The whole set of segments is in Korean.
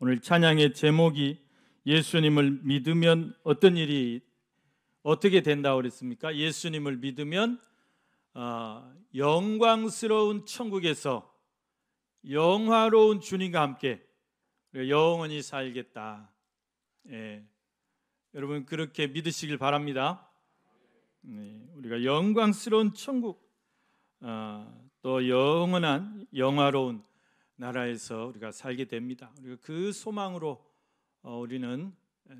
오늘 찬양의 제목이 예수님을 믿으면 어떤 일이 어떻게 된다고 그랬습니까? 예수님을 믿으면 어, 영광스러운 천국에서 영화로운 주님과 함께 영원히 살겠다. 예. 여러분 그렇게 믿으시길 바랍니다. 네, 우리가 영광스러운 천국, 어, 또 영원한 영화로운 나라에서 우리가 살게 됩니다. 우리가 그 소망으로 어, 우리는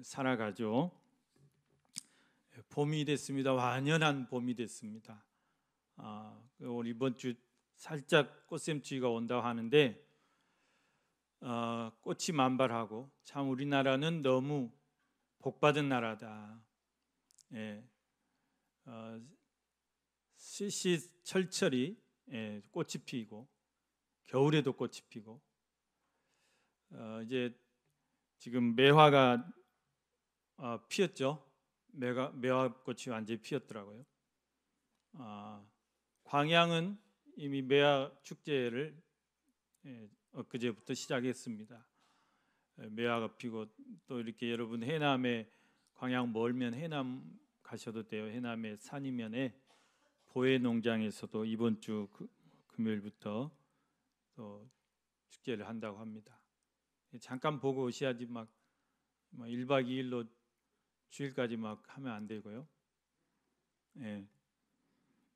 살아가죠. 봄이 됐습니다. 완연한 봄이 됐습니다. 아, 그 우 이번 주 살짝 꽃샘추위가 온다고 하는데 어, 꽃이 만발하고 참 우리나라는 너무 복받은 나라다. 예, 어, 시시철철이 예, 꽃이 피고 겨울에도 꽃이 피고 어, 이제 지금 매화가 어, 피었죠. 매가, 매화꽃이 완전히 피었더라고요. 어, 광양은 이미 매화 축제를 예, 엊그제부터 시작했습니다. 예, 매화가 피고 또 이렇게 여러분 해남에 광양 멀면 해남 가셔도 돼요. 해남의 산이면에 보혜 농장에서도 이번 주 그, 금요일부터 또 어, 축제를 한다고 합니다. 잠깐 보고 오셔야지 막, 1박 2일로 주일까지 막 하면 안 되고요. 예.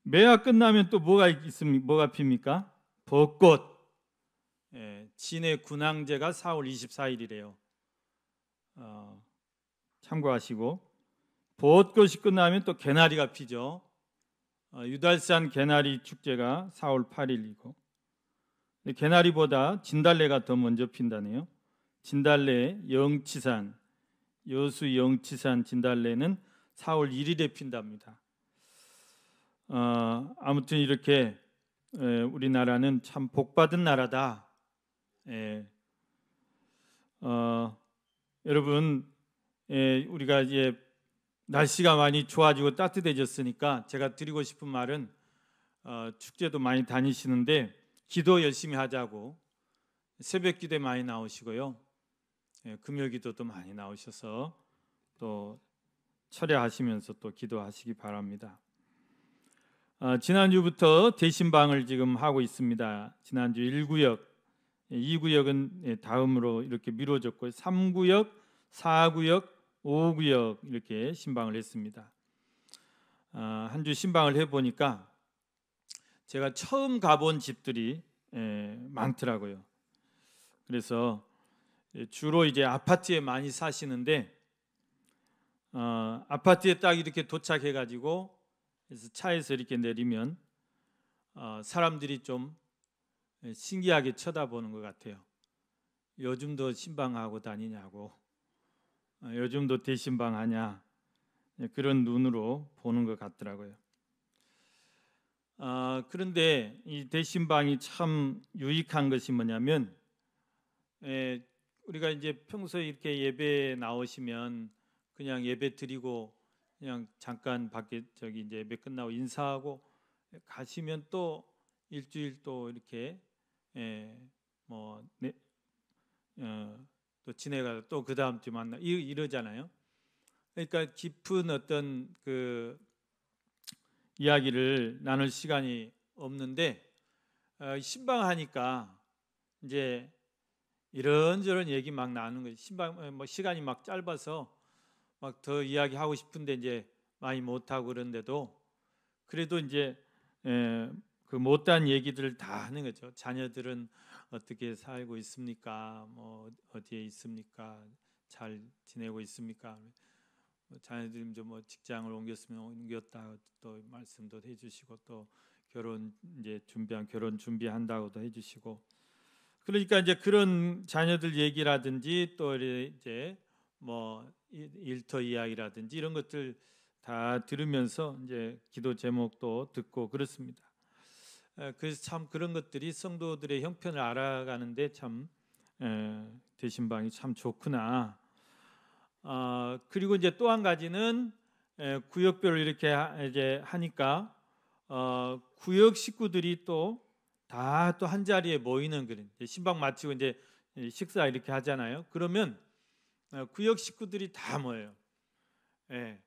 매화 끝나면 또 뭐가 있습니까? 뭐가 핍니까? 벚꽃. 예, 진해 군항제가 4월 24일이래요. 어, 참고하시고 벚꽃이 끝나면 또 개나리가 피죠. 어, 유달산 개나리 축제가 4월 8일이고 개나리보다 진달래가 더 먼저 핀다네요. 진달래 영치산 여수 영치산 진달래는 4월 1일에 핀답니다. 어, 아무튼 이렇게 에, 우리나라는 참 복받은 나라다. 에, 예. 어, 여러분 에, 예, 우리가 이제 날씨가 많이 좋아지고 따뜻해졌으니까 제가 드리고 싶은 말은 어, 축제도 많이 다니시는데 기도 열심히 하자고 새벽 기도 많이 나오시고요. 예, 금요 기도도 많이 나오셔서 또 철야하시면서 또 기도하시기 바랍니다. 아, 지난주부터 대신방을 지금 하고 있습니다. 지난주 1구역, 2구역은 예, 예, 다음으로 이렇게 미뤄졌고 3구역, 4구역, 5구역 이렇게 신방을 했습니다. 아, 한주 신방을 해보니까 제가 처음 가본 집들이 예, 많더라고요. 그래서 주로 이제 아파트에 많이 사시는데 어, 아파트에 딱 이렇게 도착해 가지고 차에서 이렇게 내리면 어, 사람들이 좀 신기하게 쳐다보는 것 같아요. 요즘도 신방하고 다니냐고, 어, 요즘도 대신방하냐 예, 그런 눈으로 보는 것 같더라고요. 아, 그런데 이 대신방이 참 유익한 것이 뭐냐면 에, 예, 우리가 이제 평소에 이렇게 예배 나오시면 그냥 예배 드리고 그냥 잠깐 밖에 저기 이제 예배 끝나고 인사하고 가시면 또 일주일 또 이렇게 에, 예, 뭐 네, 어, 또 지내가 또그 다음 주 만나 이러잖아요. 그러니까 깊은 어떤 그 이야기를 나눌 시간이 없는데 어, 신방하니까 이제 이런저런 얘기 막 나누는 거지. 신방 어, 뭐 시간이 막 짧아서 막 더 이야기 하고 싶은데 이제 많이 못 하고 그런데도 그래도 이제 예, 그 못한 얘기들을 다 하는 거죠. 자녀들은 어떻게 살고 있습니까? 뭐 어디에 있습니까? 잘 지내고 있습니까? 뭐 자녀들이 이제 뭐 직장을 옮겼으면 옮겼다 또 말씀도 해주시고 또 결혼 이제 준비한 결혼 준비한다고도 해주시고 그러니까 이제 그런 자녀들 얘기라든지 또 이제 뭐 일터 이야기라든지 이런 것들 다 들으면서 이제 기도 제목도 듣고 그렇습니다. 그래서 참 그런 것들이 성도들의 형편을 알아가는데 참 대신방이 참 좋구나 어, 그리고 이제 또 한 가지는 에, 예, 구역별로 이렇게 하, 이제 하니까 어, 구역 식구들이 또 다 또 한 자리에 모이는 그런 신방 마치고 이제 식사 이렇게 하잖아요. 그러면 어, 구역 식구들이 다 모여요. 예.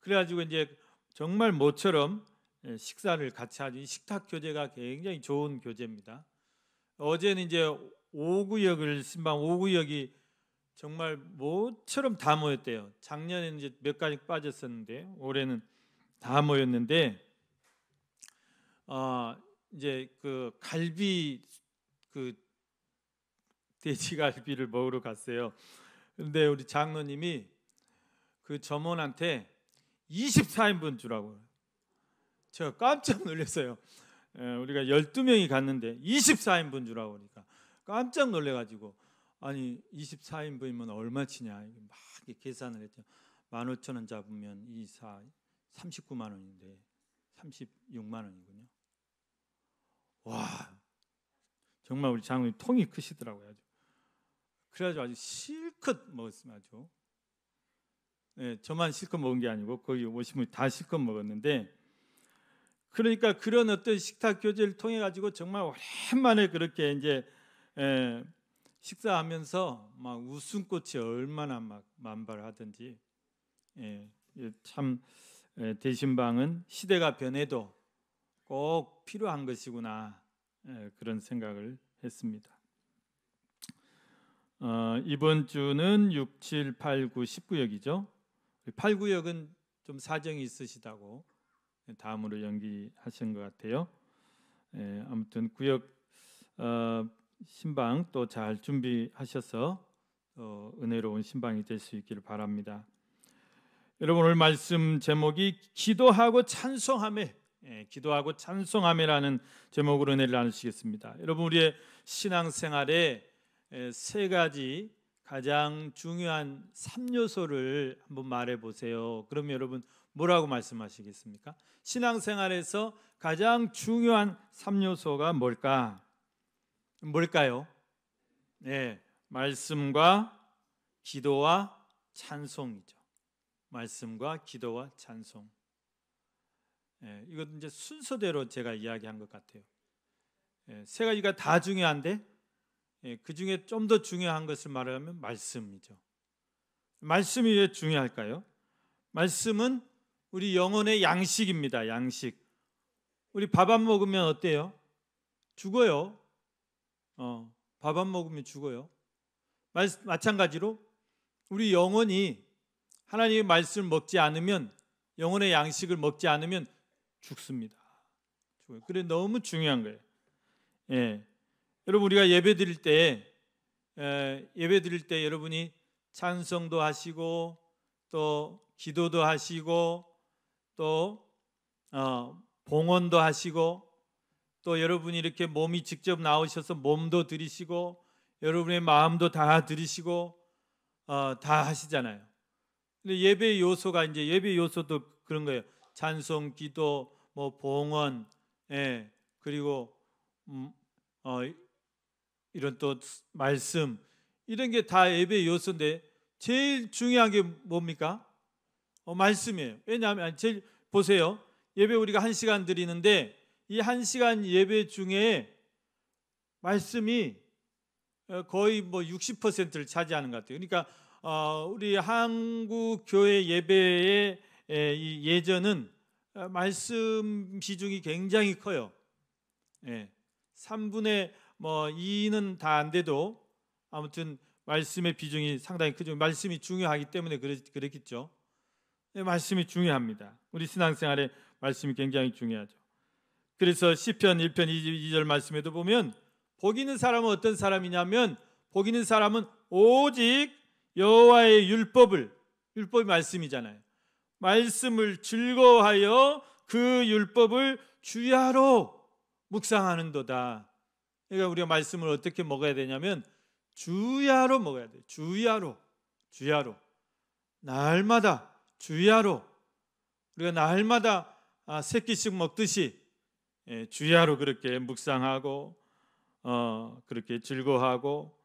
그래가지고 이제 정말 모처럼 예, 식사를 같이 하죠. 식탁 교제가 굉장히 좋은 교제입니다. 어제는 이제 5구역을 신방 5구역이 정말 모처럼 다 모였대요. 작년에는 이제 몇 가지 빠졌었는데 올해는 다 모였는데 어, 이제 그 갈비 그 돼지갈비를 먹으러 갔어요. 근데 우리 장로님이 그 점원한테 24인분 주라고. 제가 깜짝 놀랐어요. 에, 예, 우리가 12명이 갔는데 24인분 주라고 그니까 깜짝 놀래 가지고 아니 24인분이면 얼마치냐 막 계산을 했죠. 15,000원 잡으면 24 39만 원인데 36만 원이군요. 와 정말 우리 장로님 통이 크시더라고요. 아주. 그래가지고 아주 실컷 먹었습니다. 아주. 예, 저만 실컷 먹은 게 아니고 거기 오신 분이 다 실컷 먹었는데 그러니까 그런 어떤 식탁 교제를 통해 가지고 정말 오랜만에 그렇게 이제 예, 식사하면서 막 웃음꽃이 얼마나 막 만발하든지 예, 참 예, 대신방은 시대가 변해도 꼭 필요한 것이구나 예, 그런 생각을 했습니다. 어, 이번 주는 6, 7, 8, 9, 19역이죠. 8, 9역은 좀 사정이 있으시다고 다음으로 연기하신 것 같아요. 예, 아무튼 구역 어, 신방 또 잘 준비하셔서 어, 은혜로운 신방이 될 수 있기를 바랍니다. 여러분 오늘 말씀 제목이 기도하고 찬송함에 예, 기도하고 찬송함이라는 제목으로 은혜를 나누시겠습니다. 여러분 우리의 신앙생활에 예, 세 가지 가장 중요한 3요소를 한번 말해 보세요. 그럼 여러분 뭐라고 말씀하시겠습니까? 신앙생활에서 가장 중요한 3요소가 뭘까? 뭘까요? 네, 말씀과 기도와 찬송이죠. 말씀과 기도와 찬송. 예, 이건 이제 순서대로 제가 이야기한 것 같아요. 예, 세 가지가 다 중요한데 예, 그 중에 좀 더 중요한 것을 말하면 말씀이죠. 말씀이 왜 중요할까요? 말씀은 우리 영혼의 양식입니다. 양식. 우리 밥 안 먹으면 어때요? 죽어요. 어, 밥안 먹으면 죽어요. 마, 마찬가지로 우리 영혼이 하나님의 말씀을 먹지 않으면 영혼의 양식을 먹지 않으면 죽습니다. 죽어요. 그래 너무 중요한 거예요. 예. 여러분 우리가 예배 드릴 때 예, 예배 드릴 때 여러분이 찬성도 하시고 또 기도도 하시고 또 어, 봉헌도 하시고 또 여러분이 이렇게 몸이 직접 나오셔서 몸도 들이시고 여러분의 마음도 다 들이시고 어, 다 하시잖아요. 근데 예배 요소가 이제 예배 요소도 그런 거예요. 찬송, 기도, 뭐 봉헌, 예, 그리고 음, 어, 이런 또 말씀 이런 게 다 예배 요소인데 제일 중요한 게 뭡니까? 어, 말씀이에요. 왜냐하면 제일 보세요. 예배 우리가 한 시간 드리는데 이한 시간 예배 중에 말씀이 어, 거의 뭐 60%를 차지하는 것 같아요. 그러니까 어, 우리 한국 교회 예배의 예전은 어, 말씀 비중이 굉장히 커요. 3분의 예. 뭐 2는 다 안 돼도 아무튼 말씀의 비중이 상당히 크죠. 말씀이 중요하기 때문에 그랬, 겠죠 예, 말씀이 중요합니다. 우리 신앙생활에 말씀이 굉장히 중요하죠. 그래서 시편 1편 2절 말씀에도 보면 복 있는 사람은 어떤 사람이냐면 복 있는 사람은 오직 여호와의 율법을 율법이 말씀이잖아요. 말씀을 즐거워하여 그 율법을 주야로 묵상하는도다. 그러니까 우리가 말씀을 어떻게 먹어야 되냐면 주야로 먹어야 돼. 주야로. 주야로. 날마다 주야로. 우리가 날마다 아, 세끼씩 먹듯이 예, 주야로 그렇게 묵상하고 어, 그렇게 즐거워하고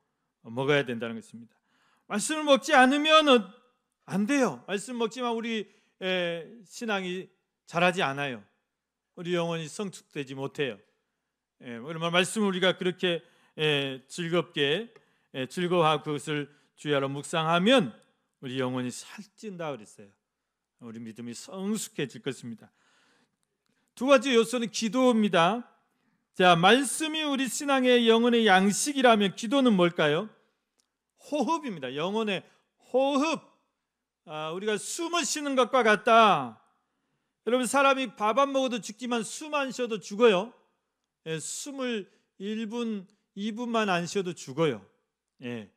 먹어야 된다는 것입니다. 말씀을 먹지 않으면 어, 안 돼요. 말씀 먹지만 우리 에, 예, 신앙이 자라지 않아요. 우리 영혼이 성숙되지 못해요. 예, 얼마 말씀을 우리가 그렇게 에, 예, 즐겁게 에, 즐거워하고 그것을 주야로 묵상하면 우리 영혼이 살찐다 그랬어요. 우리 믿음이 성숙해질 것입니다. 두 가지 요소는 기도입니다. 자, 말씀이 우리 신앙의 영혼의 양식이라면 기도는 뭘까요? 호흡입니다. 영혼의 호흡. 아, 우리가 숨을 쉬는 것과 같다. 여러분 사람이 밥 안 먹어도 죽지만 숨 안 쉬어도 죽어요. 예, 숨을 1분, 2분만 안 쉬어도 죽어요. 예.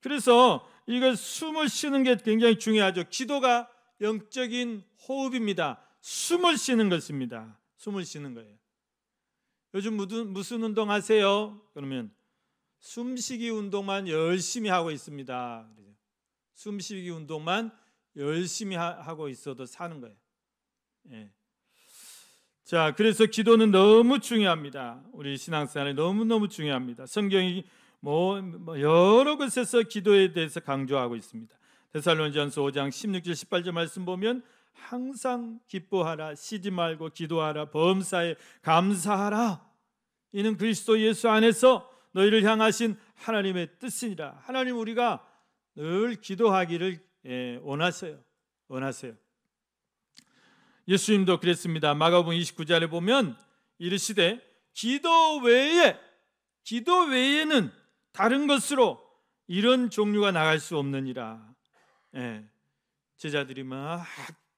그래서 이걸 숨을 쉬는 게 굉장히 중요하죠. 기도가 영적인 호흡입니다. 숨을 쉬는 것입니다. 숨을 쉬는 거예요. 요즘 무슨 운동 하세요? 그러면 숨쉬기 운동만 열심히 하고 있습니다. 숨쉬기 운동만 열심히 하고 있어도 사는 거예요. 예. 자, 그래서 기도는 너무 중요합니다. 우리 신앙생활이 너무너무 중요합니다. 성경이 뭐, 뭐 여러 곳에서 기도에 대해서 강조하고 있습니다. 데살로니전서 5장 16절 18절 말씀 보면 항상 기뻐하라 쉬지 말고 기도하라 범사에 감사하라 이는 그리스도 예수 안에서 너희를 향하신 하나님의 뜻이니라 하나님 우리가 늘 기도하기를 예, 원하세요 원하세요 예수님도 그랬습니다 마가복음 29절에 보면 이르시되 기도 외에 기도 외에는 다른 것으로 이런 종류가 나갈 수 없느니라 예, 제자들이 막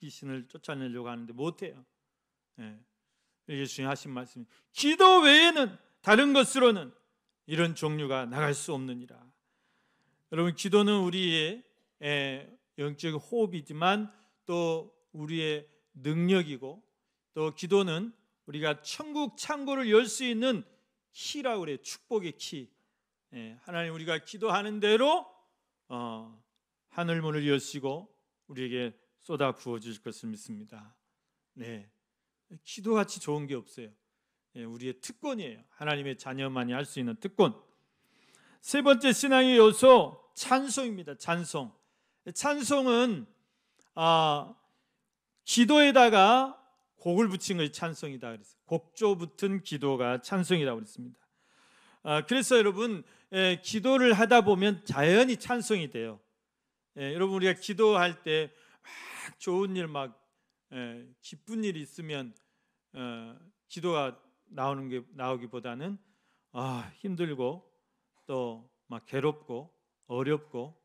귀신을 쫓아내려고 하는데 못해요. 예. 예수님 하신 말씀이 기도 외에는 다른 것으로는 이런 종류가 나갈 수 없느니라. 여러분 기도는 우리의 예, 영적 호흡이지만 또 우리의 능력이고 또 기도는 우리가 천국 창고를 열 수 있는 키라고 그래 축복의 키. 예, 하나님 우리가 기도하는 대로 어, 하늘 문을 여시고 우리에게 쏟아 부어 주실 것을 믿습니다. 네. 기도같이 좋은 게 없어요. 네, 우리의 특권이에요. 하나님의 자녀만이 할 수 있는 특권. 세 번째 신앙의 요소 찬송입니다. 찬송. 찬송은 아, 기도에다가 곡을 붙인 것이 찬송이다 그랬어 곡조 붙은 기도가 찬송이라고 그랬습니다. 아, 그래서 여러분 에, 예, 기도를 하다 보면 자연히 찬송이 돼요. 에, 예, 여러분 우리가 기도할 때막 좋은 일, 막 에, 예, 기쁜 일 있으면 에, 어, 기도가 나오는 게 나오기보다는 아 힘들고 또 막 괴롭고 어렵고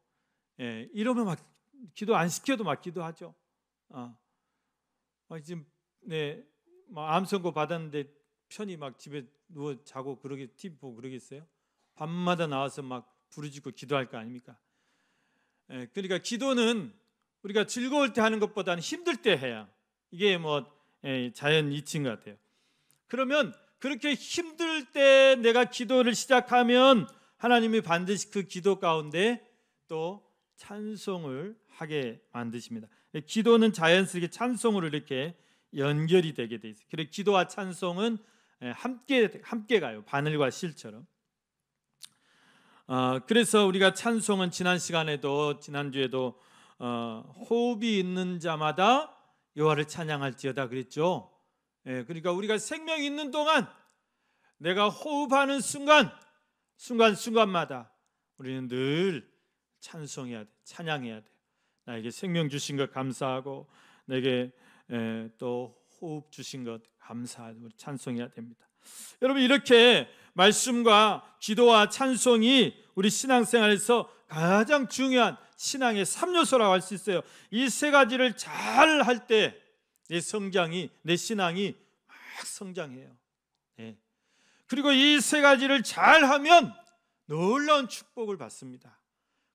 에, 예, 이러면 막 기도 안 시켜도 막 기도하죠. 아, 어. 막 어, 지금 네, 막 뭐 암선고 받았는데 편히 막 집에 누워 자고 그러게 TV 보고 그러겠어요? 밤마다 나와서 막 부르짖고 기도할 거 아닙니까? 에, 예, 그러니까 기도는 우리가 즐거울 때 하는 것보다는 힘들 때 해야 이게 뭐 예, 자연 이치인 것 같아요. 그러면 그렇게 힘들 때 내가 기도를 시작하면 하나님이 반드시 그 기도 가운데 또 찬송을 하게 만드십니다. 기도는 자연스럽게 찬송으로 이렇게 연결이 되게 돼 있어요. 그래 기도와 찬송은 예, 함께 함께 가요. 바늘과 실처럼. 어, 그래서 우리가 찬송은 지난 시간에도 지난 주에도 어, 호흡이 있는 자마다 여호와를 찬양할지어다 그랬죠. 예, 그러니까 우리가 생명 있는 동안 내가 호흡하는 순간 순간 순간마다 우리는 늘 찬송해야 돼, 찬양해야 돼. 나에게 생명 주신 것 감사하고 내게 에, 예, 또 호흡 주신 것 감사하고 찬송해야 됩니다. 여러분 이렇게 말씀과 기도와 찬송이 우리 신앙생활에서 가장 중요한 신앙의 3요소라고 할 수 있어요. 이 세 가지를 잘 할 때 내 성장이 내 신앙이 막 성장해요. 네. 그리고 이 세 가지를 잘 하면 놀라운 축복을 받습니다.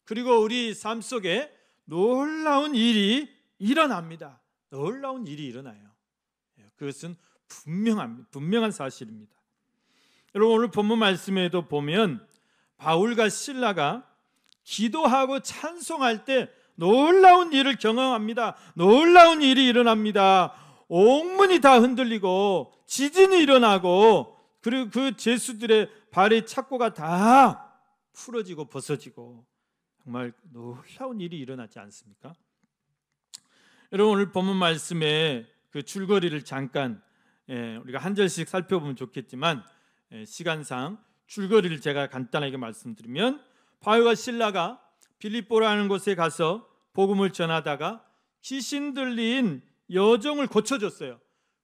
그리고 우리 삶 속에 놀라운 일이 일어납니다. 놀라운 일이 일어나요. 예, 그것은 분명한 분명한 사실입니다. 여러분 오늘 본문 말씀에도 보면 바울과 신라가 기도하고 찬송할 때 놀라운 일을 경험합니다. 놀라운 일이 일어납니다. 옥문이 다 흔들리고 지진이 일어나고 그리고 그 제수들의 발의 착고가 다 풀어지고 벗어지고 정말 놀라운 일이 일어나지 않습니까? 여러분 오늘 본문 말씀의 그 줄거리를 잠깐 예, 우리가 한 절씩 살펴보면 좋겠지만 예, 시간상 줄거리를 제가 간단하게 말씀드리면 바울과 신라가 빌립보라는 곳에 가서 복음을 전하다가 귀신 들린 여정을 고쳐줬어요.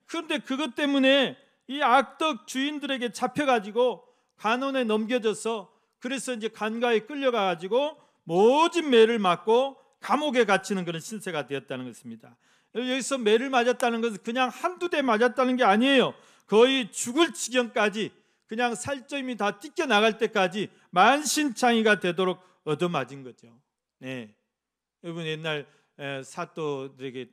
그런데 그것 때문에 이 악덕 주인들에게 잡혀가지고 간원에 넘겨져서 그래서 이제 간가에 끌려가가지고 모진 매를 맞고 감옥에 갇히는 그런 신세가 되었다는 것입니다. 여기서 매를 맞았다는 것은 그냥 한두 대 맞았다는 게 아니에요. 거의 죽을 지경까지 그냥 살점이 다 뜯겨 나갈 때까지 만신창이가 되도록 얻어맞은 거죠. 네. 여러분 옛날 사또들에게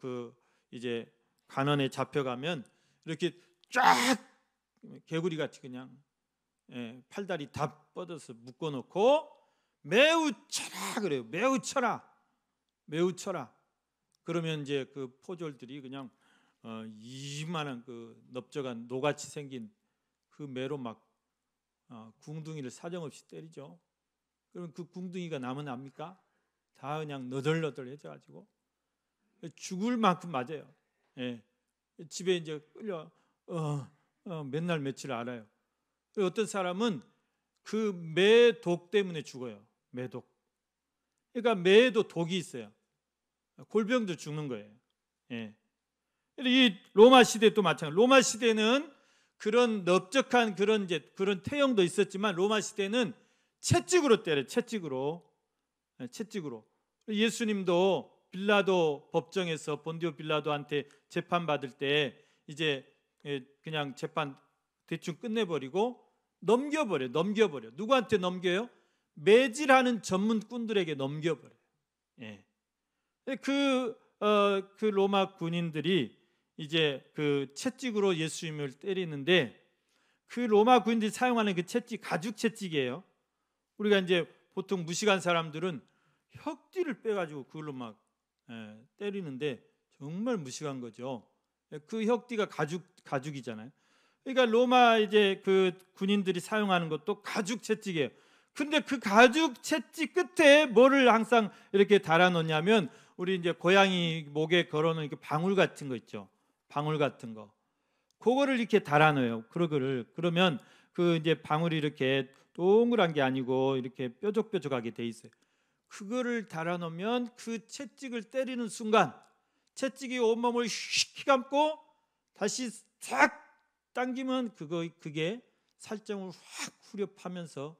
그 이제 간원에 잡혀가면 이렇게 쫙 개구리 같이 그냥 팔다리 다 뻗어서 묶어놓고 매우 쳐라 그래요. 매우 쳐라, 매우 쳐라. 그러면 이제 그 포졸들이 그냥 어, 이만한 그 넓적한 노같이 생긴 그 매로 막 어, 궁둥이를 사정없이 때리죠. 그럼 그 궁둥이가 남은 압니까? 다 그냥 너덜너덜해져 가지고 죽을 만큼 맞아요. 예. 집에 이제 끌려 어, 어, 맨날 며칠 알아요. 어떤 사람은 그 매독 때문에 죽어요. 매독. 그러니까 매에도 독이 있어요. 골병도 죽는 거예요. 예. 이 로마 시대도 마찬가지. 로마 시대는 그런 넓적한 그런 이제 그런 태형도 있었지만 로마 시대는 채찍으로 때려 채찍으로 네, 채찍으로 예수님도 빌라도 법정에서 본디오 빌라도한테 재판 받을 때 이제 예, 그냥 재판 대충 끝내버리고 넘겨버려 넘겨버려 누구한테 넘겨요? 매질하는 전문꾼들에게 넘겨버려. 예. 그, 어, 그 로마 군인들이 이제 그 채찍으로 예수님을 때리는데 그 로마 군인들이 사용하는 그 채찍 가죽 채찍이에요. 우리가 이제 보통 무식한 사람들은 혁띠를 빼가지고 그걸로 막 에, 예, 때리는데 정말 무식한 거죠. 예, 그혁띠가 가죽 가죽이잖아요. 그러니까 로마 이제 그 군인들이 사용하는 것도 가죽 채찍이에요. 근데 그 가죽 채찍 끝에 뭐를 항상 이렇게 달아놓냐면 우리 이제 고양이 목에 걸어놓은 그 방울 같은 거 있죠. 방울 같은 거 그거를 이렇게 달아놓어요 그러거를 그러면 그 이제 방울이 이렇게 동그란 게 아니고 이렇게 뾰족뾰족하게 돼 있어요. 그거를 달아놓으면 그 채찍을 때리는 순간 채찍이 온몸을 휙 감고 다시 탁 당기면 그거 그게 살점을 확 후려파면서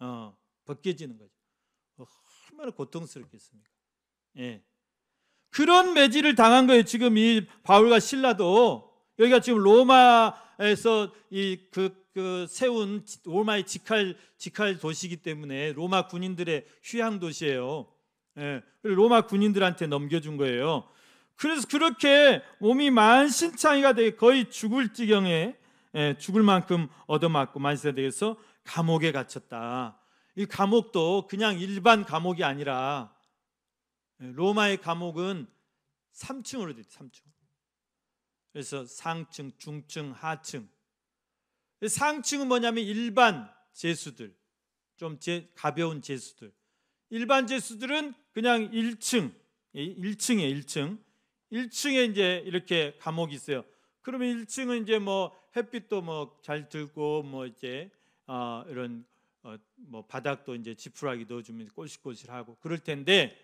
어, 벗겨지는 거죠. 어, 얼마나 고통스럽겠습니까? 예. 그런 매질을 당한 거예요. 지금 이 바울과 신라도 여기가 지금 로마에서 이그 그 세운 로마의 직할 직할 도시이기 때문에 로마 군인들의 휴양 도시예요. 예, 로마 군인들한테 넘겨준 거예요. 그래서 그렇게 몸이 만신창이가 되게 거의 죽을 지경에 예, 죽을 만큼 얻어맞고 만신창이 돼서 감옥에 갇혔다. 이 감옥도 그냥 일반 감옥이 아니라 예, 로마의 감옥은 3층으로 돼 있어요. 3층. 그래서 상층, 중층, 하층. 상층은 뭐냐면 일반 제수들. 좀 제, 가벼운 제수들. 일반 제수들은 그냥 1층, 1층에 1층. 1층에 이제 이렇게 감옥이 있어요. 그러면 1층은 이제 뭐 햇빛도 뭐 잘 들고 뭐 이제 어 이런 어뭐 바닥도 이제 지푸라기 넣어주면 꼬실꼬실하고 그럴 텐데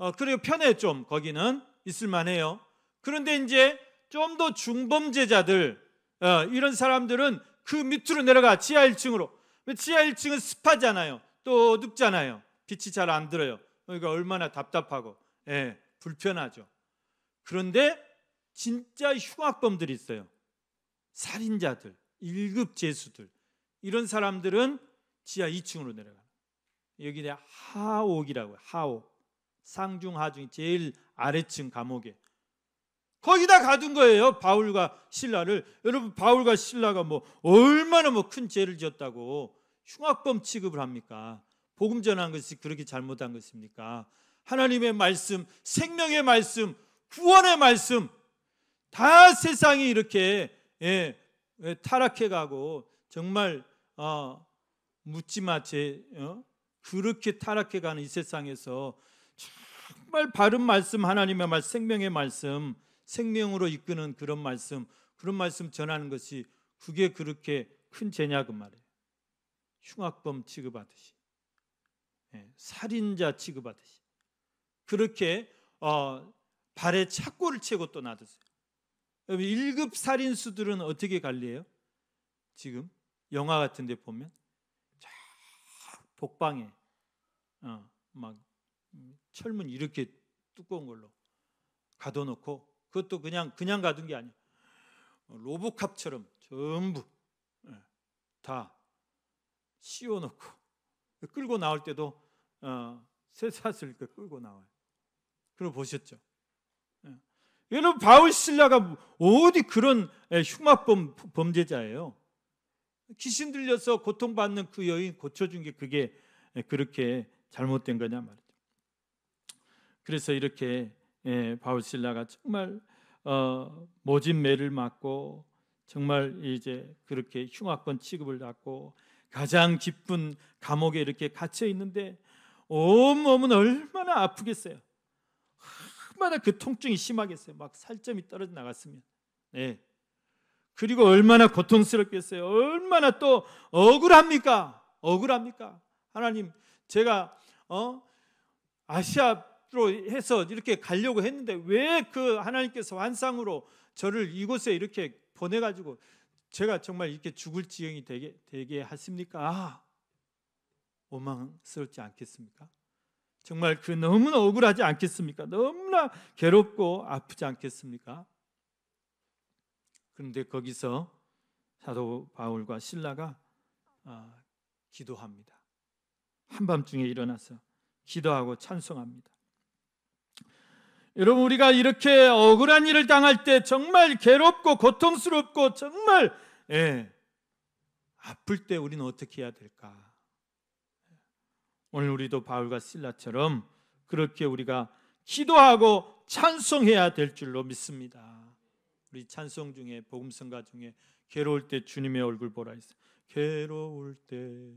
어, 그리고 편해좀 거기는 있을만해요. 그런데 이제 좀 더 중범죄자들 어, 이런 사람들은 그 밑으로 내려가 지하 1층으로 지하 1층은 습하잖아요. 또 어둡잖아요. 빛이 잘 안 들어요. 그러니까 얼마나 답답하고 예, 불편하죠. 그런데 진짜 흉악범들이 있어요. 살인자들, 1급 죄수들 이런 사람들은 지하 2층으로 내려가요. 여기에 하옥이라고요. 하옥. 상중 하중 제일 아래층 감옥에 거기다 가둔 거예요. 바울과 신라를 여러분 바울과 신라가 뭐 얼마나 뭐 큰 죄를 지었다고 흉악범 취급을 합니까? 복음 전한 것이 그렇게 잘못한 것입니까? 하나님의 말씀, 생명의 말씀, 구원의 말씀 다 세상이 이렇게 예, 예, 타락해 가고 정말 어, 묻지마 죄 어? 그렇게 타락해 가는 이 세상에서 정말 바른 말씀 하나님의 말 생명의 말씀 생명으로 이끄는 그런 말씀 그런 말씀 전하는 것이 그게 그렇게 큰 죄냐 그 말이에요. 흉악범 취급하듯이 예, 살인자 취급하듯이 그렇게 어, 발에 착고를 채고 또 놔두세요. 1급 살인수들은 어떻게 관리해요? 지금 영화 같은 데 보면 쫙 복방에 어, 막 철문 이렇게 두꺼운 걸로 가둬놓고 그것도 그냥 그냥 가둔 게 아니에요. 로보캅처럼 전부 예, 다 씌워놓고 끌고 나올 때도 어, 사슬 그 끌고 나와요. 그럼 보셨죠? 여러분 예. 바울 신라가 어디 그런 예, 흉악범 범죄자예요? 귀신 들려서 고통받는 그 여인 고쳐준 게 그게 그렇게 잘못된 거냐 말이죠. 그래서 이렇게 예, 바울 신라가 정말 어, 모진매를 맞고 정말 이제 그렇게 흉악권 취급을 받고 가장 깊은 감옥에 이렇게 갇혀 있는데 온 몸은 얼마나 아프겠어요. 얼마나 그 통증이 심하겠어요. 막 살점이 떨어져 나갔으면. 네. 그리고 얼마나 고통스럽겠어요. 얼마나 또 억울합니까? 억울합니까? 하나님, 제가 어? 아시아 로 해서 이렇게 가려고 했는데 왜 그 하나님께서 환상으로 저를 이곳에 이렇게 보내가지고 제가 정말 이렇게 죽을 지경이 되게, 되게 하십니까? 아, 망스럽지 않겠습니까? 정말 그너무 억울하지 않겠습니까? 너무나 괴롭고 아프지 않겠습니까? 그런데 거기서 사도 바울과 신라가 어, 아, 기도합니다. 한밤중에 일어나서 기도하고 찬송합니다. 여러분 우리가 이렇게 억울한 일을 당할 때 정말 괴롭고 고통스럽고 정말 예, 아플 때 우리는 어떻게 해야 될까? 오늘 우리도 바울과 실라처럼 그렇게 우리가 기도하고 찬송해야 될 줄로 믿습니다. 우리 찬송 중에 복음성가 중에 괴로울 때 주님의 얼굴 보라 했어 괴로울 때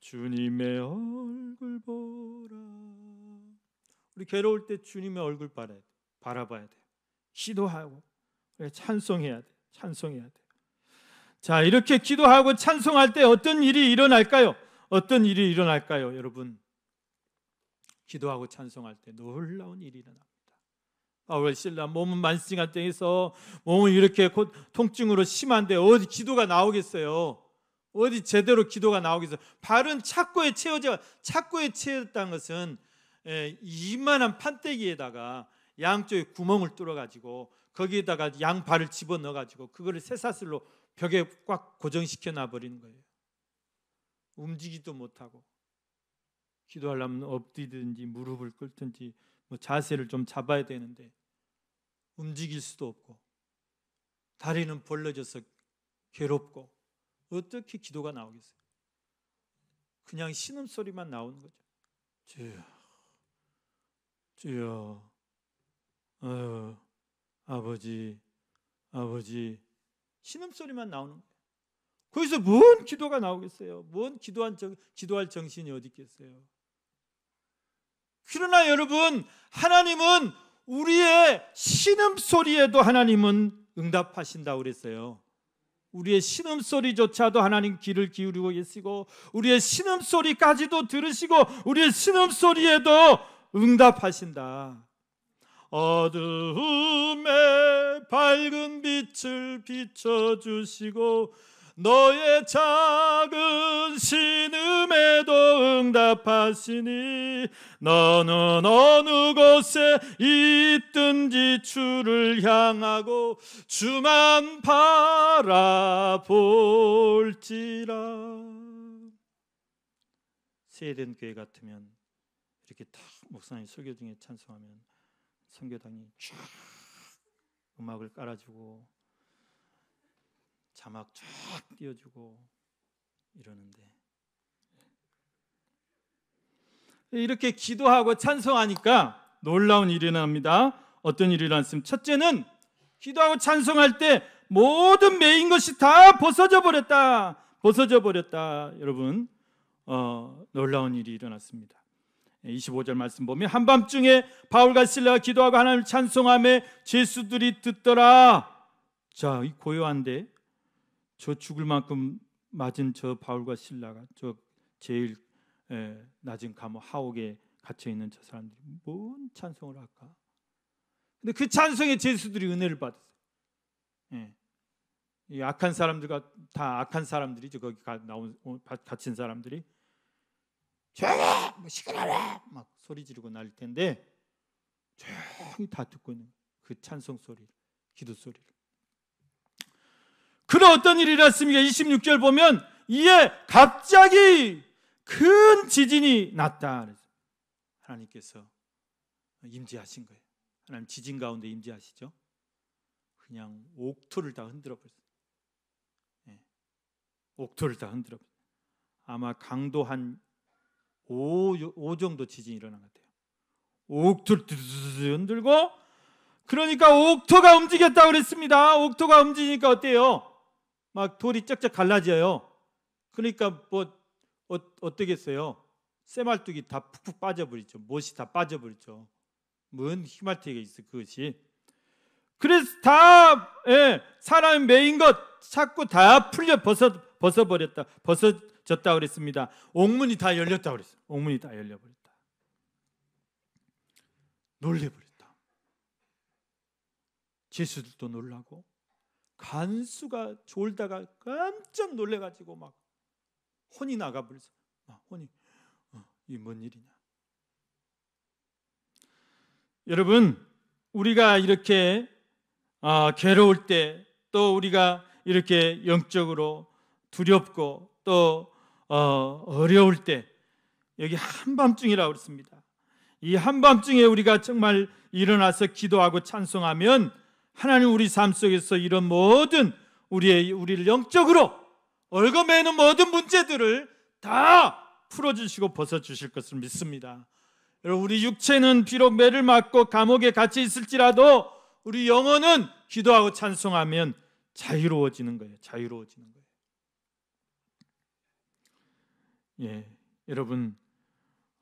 주님의 얼굴 보라 우리 괴로울 때 주님의 얼굴 바라야 돼. 바라봐야 돼. 기도하고 찬송해야 돼. 찬송해야 돼. 자, 이렇게 기도하고 찬송할 때 어떤 일이 일어날까요? 어떤 일이 일어날까요, 여러분? 기도하고 찬송할 때 놀라운 일이 일어납니다. 바울 신라 몸은 만신한 땅에서 몸은 이렇게 곧 통증으로 심한데 어디 기도가 나오겠어요? 어디 제대로 기도가 나오겠어요? 발은 착고에 채워져 착고에 채웠다는 것은 예, 이만한 판때기에다가 양쪽에 구멍을 뚫어가지고 거기에다가 양 발을 집어넣어가지고 그거를 쇠사슬로 벽에 꽉 고정시켜 놔버리는 거예요. 움직이도 못하고 기도하려면 엎드든지 무릎을 꿇든지 뭐 자세를 좀 잡아야 되는데 움직일 수도 없고 다리는 벌러져서 괴롭고 어떻게 기도가 나오겠어요? 그냥 신음소리만 나오는 거죠. 주여 주여, 아 아버지, 아버지, 신음소리만 나오는 거예요. 거기서 뭔 기도가 나오겠어요? 뭔 기도한 정, 기도할 정신이 어디 있겠어요? 그러나 여러분, 하나님은 우리의 신음소리에도 하나님은 응답하신다고 그랬어요. 우리의 신음소리조차도 하나님 귀를 기울이고 계시고, 우리의 신음소리까지도 들으시고, 우리의 신음소리에도 응답하신다. 어둠에 밝은 빛을 비춰주시고 너의 작은 신음에도 응답하시니 너는 어느 곳에 있든지 주를 향하고 주만 바라볼지라 세련교회 같으면 이렇게 다 목사님 설교 중에 찬송하면 선교당이쫙 음악을 깔아주고 자막 쫙 띄워주고 이러는데 이렇게 기도하고 찬송하니까 놀라운 일이 일어납니다. 어떤 일이 일어났으면 첫째는 기도하고 찬송할 때 모든 매인 것이 다 벗어져 버렸다. 벗어져 버렸다. 여러분 어, 놀라운 일이 일어났습니다. 25절 말씀 보면 한밤중에 바울과 실라가 기도하고 하나님을 찬송함에 죄수들이 듣더라. 자, 이 고요한데 저 죽을 만큼 맞은 저 바울과 실라가 저 제일 에, 예, 낮은 감옥 하옥에 갇혀 있는 저 사람들이 뭔 찬송을 할까? 근데 그 찬송에 제수들이 은혜를 받았어 예. 이 악한 사람들과 다 악한 사람들이죠. 거기 가, 나온 갇힌 사람들이 조용히 뭐 시끄러워 막 소리 지르고 날릴 텐데 조용히 다 듣고 있는 그 찬송 소리 기도 소리를 그런 어떤 일이 일어났습니까? 26절 보면 이에 갑자기 큰 지진이 났다 하나님께서 임재하신 거예요 하나님 지진 가운데 임재하시죠 그냥 옥토를 다 흔들어 버렸어요 예. 옥토를 다 흔들어 버렸어요 아마 강도 한 5, 5 정도 지진이 일어난 것 같아요. 옥토를 흔들고 그러니까 옥토가 움직였다 그랬습니다. 옥토가 움직이니까 어때요? 막 돌이 쫙쫙 갈라져요. 그러니까 뭐 어, 어떻겠어요? 쇠말뚝이 다 푹푹 빠져버리죠. 못이 다 빠져버리죠. 뭔희말태가 있어 그것이. 그래서 다 예, 사람이 매인 것 자꾸 다 풀려 벗어버렸다. 벗어 졌다 그랬습니다. 옥문이 다 열렸다 그랬어 옥문이 다 열려버렸다. 놀래버렸다. 제수들도 놀라고 간수가 졸다가 깜짝 놀래가지고 막 혼이 나가버려서 막 혼이 어, 이뭔 일이냐. 여러분 우리가 이렇게 아, 괴로울 때 또 우리가 이렇게 영적으로 두렵고 또 어, 려울때 여기 한밤중이라고 그랬습니다. 이 한밤중에 우리가 정말 일어나서 기도하고 찬송하면 하나님 우리 삶 속에서 이런 모든 우리의 우리를 영적으로 얼거매는 모든 문제들을 다 풀어주시고 벗어주실 것을 믿습니다. 여러분 우리 육체는 비록 매를 맞고 감옥에 갇혀 있을지라도 우리 영혼은 기도하고 찬송하면 자유로워지는 거예요. 자유로워지는 거예요. 예, 여러분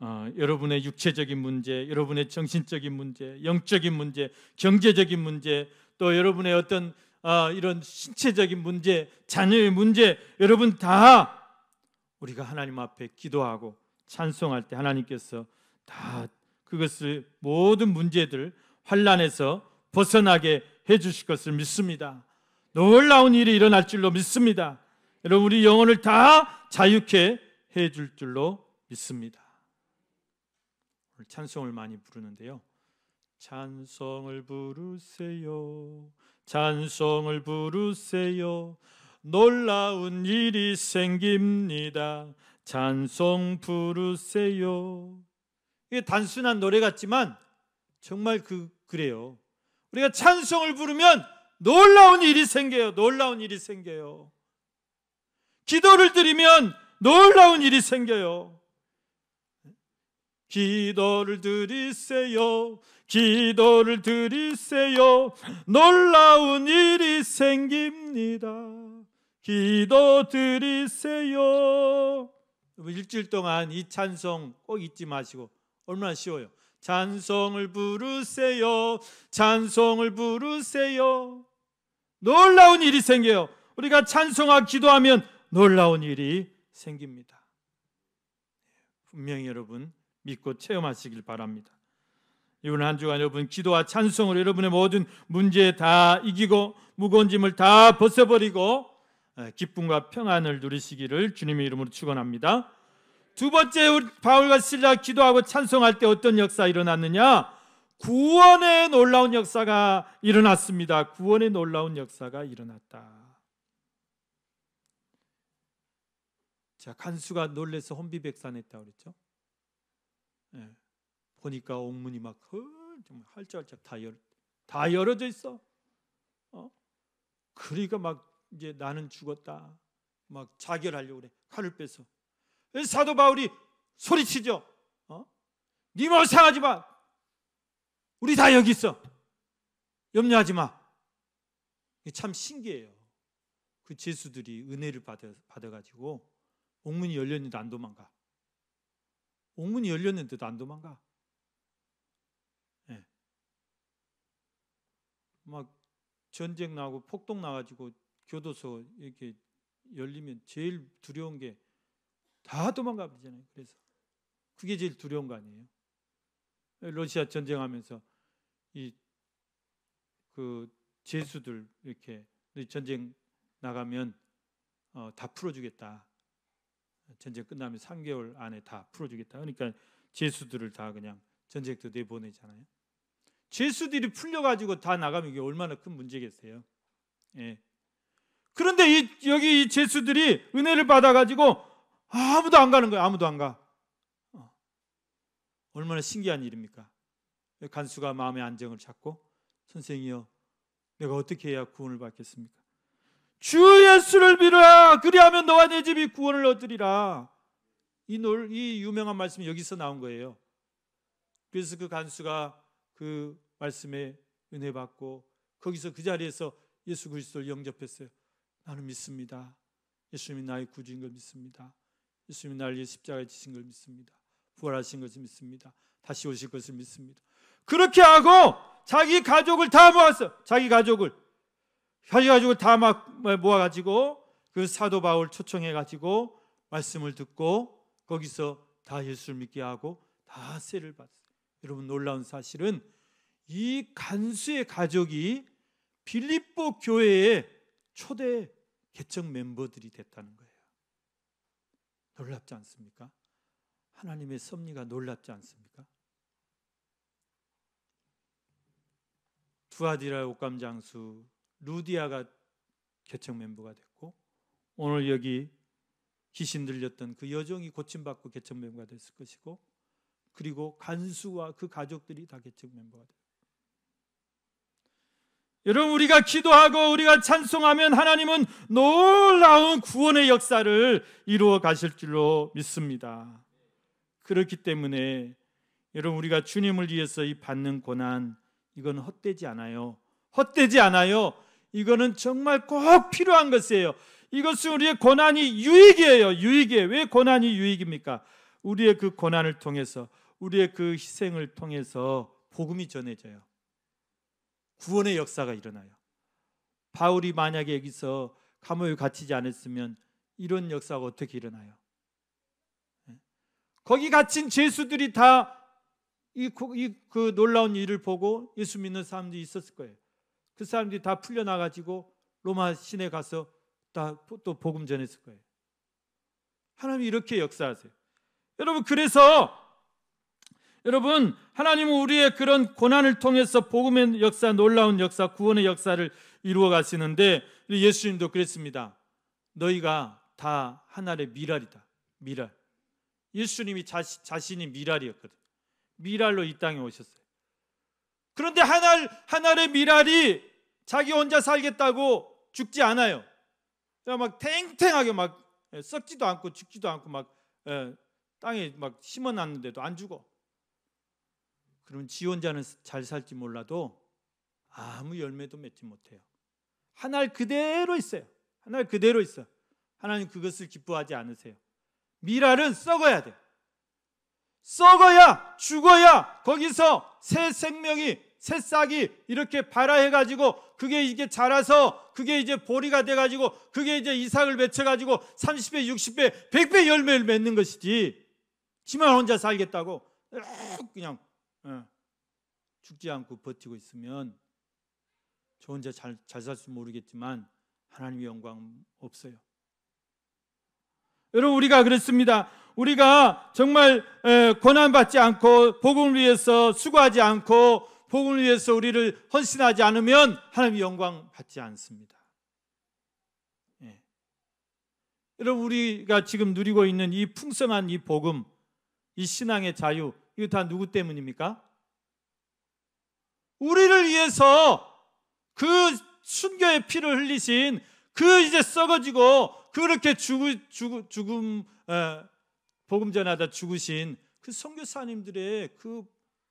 어, 여러분의 육체적인 문제, 여러분의 정신적인 문제, 영적인 문제, 경제적인 문제, 또 여러분의 어떤 어, 이런 신체적인 문제, 자녀의 문제, 여러분 다 우리가 하나님 앞에 기도하고 찬송할 때 하나님께서 다 그것을 모든 문제들 환란에서 벗어나게 해 주실 것을 믿습니다. 놀라운 일이 일어날 줄로 믿습니다. 여러분 우리 영혼을 다 자유케 해줄 줄로 믿습니다. 오늘 찬송을 많이 부르는데요. 찬송을 부르세요. 찬송을 부르세요. 놀라운 일이 생깁니다. 찬송 부르세요. 이게 단순한 노래 같지만 정말 그 그래요. 우리가 찬송을 부르면 놀라운 일이 생겨요. 놀라운 일이 생겨요. 기도를 드리면 놀라운 일이 생겨요. 기도를 드리세요. 기도를 드리세요. 놀라운 일이 생깁니다. 기도 드리세요. 일주일 동안 이 찬송 꼭 잊지 마시고 얼마나 쉬워요. 찬송을 부르세요. 찬송을 부르세요. 놀라운 일이 생겨요. 우리가 찬송하 기도하면 놀라운 일이 생깁니다. 예, 분명히 여러분 믿고 체험하시길 바랍니다. 이번 한 주간 여러분 기도와 찬송으로 여러분의 모든 문제 다 이기고 무거운 짐을 다 벗어버리고 예, 기쁨과 평안을 누리시기를 주님의 이름으로 축원합니다. 두 번째 바울과 실라 기도하고 찬송할 때 어떤 역사 일어났느냐? 구원의 놀라운 역사가 일어났습니다. 구원의 놀라운 역사가 일어났다. 자 간수가 놀래서 혼비백산했다 그랬죠. 예, 보니까 옥문이 막 헐, 정말 활짝활짝 다, 열, 다 열어져 있어. 어? 그러니까 막 이제 나는 죽었다. 막 자결하려고 그래. 칼을 빼서. 사도 바울이 소리치죠. 어? 니마 상하지 마. 우리 다 여기 있어. 염려하지 마. 참 신기해요. 그 제수들이 은혜를 받아, 받아가지고 옥문이 열렸는데 안 도망가. 옥문이 열렸는데도 안 도망가. 예. 막 전쟁 나고 폭동 나가지고 교도소 이렇게 열리면 제일 두려운 게 다 도망가 버리잖아요. 그래서 그게 제일 두려운 거 아니에요. 러시아 전쟁하면서 이 그 제수들 이렇게 전쟁 나가면 어, 다 풀어주겠다. 전쟁 끝나면 3개월 안에 다 풀어주겠다. 그러니까 죄수들을 다 그냥 전쟁터 내보내잖아요. 죄수들이 풀려가지고 다 나가면 이게 얼마나 큰 문제겠어요. 예. 그런데 이, 여기 이 죄수들이 은혜를 받아가지고 아무도 안 가는 거예요. 아무도 안 가. 어. 얼마나 신기한 일입니까? 간수가 마음의 안정을 찾고 선생이여 내가 어떻게 해야 구원을 받겠습니까? 주 예수를 믿어라. 그리하면 너와 내 집이 구원을 얻으리라. 이, 놀, 이 유명한 말씀이 여기서 나온 거예요. 그래서 그 간수가 그 말씀에 은혜 받고 거기서 그 자리에서 예수 그리스도를 영접했어요. 나는 믿습니다. 예수님이 나의 구주인 걸 믿습니다. 예수님이 나를 위해 십자가에 지신 걸 믿습니다. 부활하신 것을 믿습니다. 다시 오실 것을 믿습니다. 그렇게 하고 자기 가족을 다모았어 자기 가족을 가지고 다막 모아가지고 그 사도 바울 초청해가지고 말씀을 듣고 거기서 다 예수를 믿게 하고 다 세를 받았어요. 여러분 놀라운 사실은 이 간수의 가족이 빌립보 교회의 초대 개척 멤버들이 됐다는 거예요. 놀랍지 않습니까? 하나님의 섭리가 놀랍지 않습니까? 두아디라 옥감장수 루디아가 개척 멤버가 됐고 오늘 여기 귀신 들렸던 그여정이 고침받고 개척 멤버가 됐을 것이고 그리고 간수와 그 가족들이 다 개척 멤버가 됐요 여러분 우리가 기도하고 우리가 찬송하면 하나님은 놀라운 구원의 역사를 이루어 가실 줄로 믿습니다. 그렇기 때문에 여러분 우리가 주님을 위해서 이 받는 고난 이건 헛되지 않아요. 헛되지 않아요. 이거는 정말 꼭 필요한 것이에요. 이것은 우리의 고난이 유익이에요. 유익이에요. 왜 고난이 유익입니까? 우리의 그 고난을 통해서 우리의 그 희생을 통해서 복음이 전해져요. 구원의 역사가 일어나요. 바울이 만약에 여기서 감옥에 갇히지 않았으면 이런 역사가 어떻게 일어나요? 예? 거기 갇힌 죄수들이 다이그 놀라운 일을 보고 예수 믿는 사람들이 있었을 거예요. 그 사람들이 다 풀려나가지고 로마 시내 가서 다 또 복음 전했을 거예요. 하나님이 이렇게 역사하세요. 여러분, 그래서 여러분, 하나님은 우리의 그런 고난을 통해서 복음의 역사, 놀라운 역사, 구원의 역사를 이루어 가시는데 예수님도 그랬습니다. 너희가 다 하나의 미랄이다. 미랄. 예수님이 자시, 자신이 미랄이었거든. 미랄로 이 땅에 오셨어요. 그런데 한알 하나의 미랄이 자기 혼자 살겠다고 죽지 않아요. 막 탱탱하게 막 예, 썩지도 않고 죽지도 않고 막 예, 땅에 막 심어놨는데도 안 죽어. 그러면 지 혼자는 잘 살지 몰라도 아무 열매도 맺지 못해요. 하나 그대로 있어요. 하나 그대로 있어. 하나님 그것을 기뻐하지 않으세요. 미랄은 썩어야 돼. 썩어야 죽어야 거기서 새 생명이 새 싹이 이렇게 발아해가지고 그게 이게 자라서 그게 이제 보리가 돼가지고 그게 이제 이삭을 맺혀가지고 30배, 60배, 100배 열매를 맺는 것이지. 지만 혼자 살겠다고 그냥 예, 죽지 않고 버티고 있으면 저 혼자 잘살수 모르겠지만 하나님의 영광 없어요. 여러분 우리가 그렇습니다. 우리가 정말 고난받지 않고 복음을 위해서 수고하지 않고 복음을 위해서 우리를 헌신하지 않으면 하나님 영광 받지 않습니다. 예. 여러분 우리가 지금 누리고 있는 이 풍성한 이 복음, 이 신앙의 자유 이거 다 누구 때문입니까? 우리를 위해서 그 순교의 피를 흘리신 그 이제 썩어지고 그렇게 죽으, 죽 죽음 에, 복음 전하다 죽으신 그 선교사님들의 그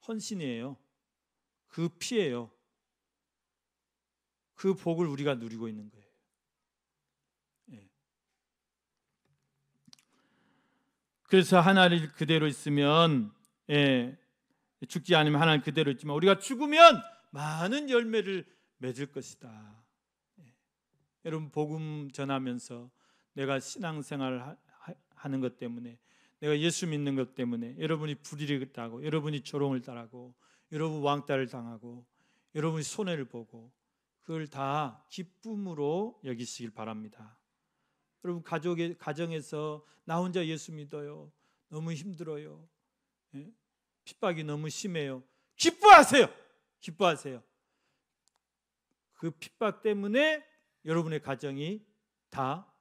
헌신이에요. 그 피예요. 그 복을 우리가 누리고 있는 거예요. 예. 그래서 하나님 그대로 있으면 예, 죽지 않으면 하나님 그대로 있지만 우리가 죽으면 많은 열매를 맺을 것이다. 예. 여러분 복음 전하면서 내가 신앙생활을 하는 것 때문에 내가 예수 믿는 것 때문에 여러분이 불의를 당하고 여러분이 조롱을 당하고 여러분 왕따를 당하고 여러분이 손해를 보고 그걸 다 기쁨으로 여기시길 바랍니다. 여러분 가족의 가정에서 나 혼자 예수 믿어요. 너무 힘들어요. 예? 핍박이 너무 심해요. 기뻐하세요. 기뻐하세요. 그 핍박 때문에 여러분의 가정이 다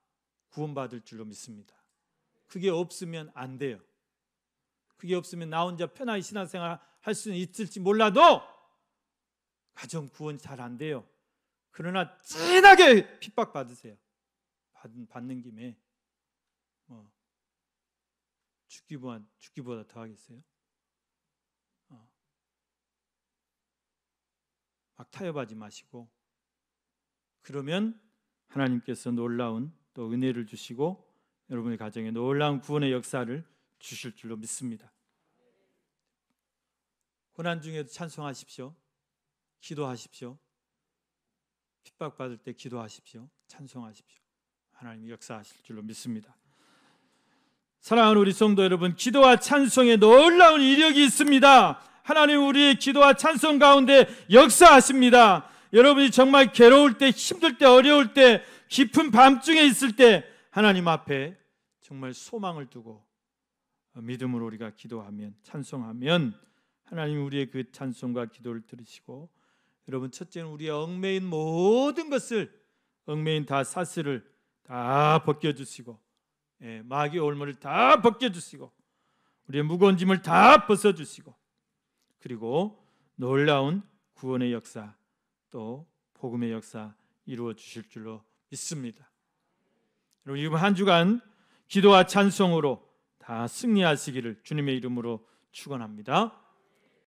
구원받을 줄로 믿습니다. 그게 없으면 안 돼요. 그게 없으면 나 혼자 편하게 신앙생활 할 수는 있을지 몰라도 가정 구원 잘 안 돼요. 그러나 진하게 핍박 받으세요. 받는 김에 어, 뭐, 죽기보다 죽기보다 더 하겠어요? 어, 막 타협하지 마시고 그러면 하나님께서 놀라운 또 은혜를 주시고 여러분의 가정에 놀라운 구원의 역사를 주실 줄로 믿습니다. 고난 중에도 찬송하십시오. 기도하십시오. 핍박받을 때 기도하십시오. 찬송하십시오. 하나님 역사하실 줄로 믿습니다. 사랑하는 우리 성도 여러분, 기도와 찬송에 놀라운 이력이 있습니다. 하나님 우리의 기도와 찬송 가운데 역사하십니다. 여러분이 정말 괴로울 때, 힘들 때, 어려울 때 깊은 밤중에 있을 때 하나님 앞에 정말 소망을 두고 믿음으로 우리가 기도하면 찬송하면 하나님 우리의 그 찬송과 기도를 들으시고 여러분 첫째는 우리의 얽매인 모든 것을 얽매인 다 사슬을 다 벗겨주시고 예, 마귀 올무를 다 벗겨주시고 우리의 무거운 짐을 다 벗어주시고 그리고 놀라운 구원의 역사 또 복음의 역사 이루어 주실 줄로 있습니다. 여러분 이번 한 주간 기도와 찬송으로 다 승리하시기를 주님의 이름으로 축원합니다.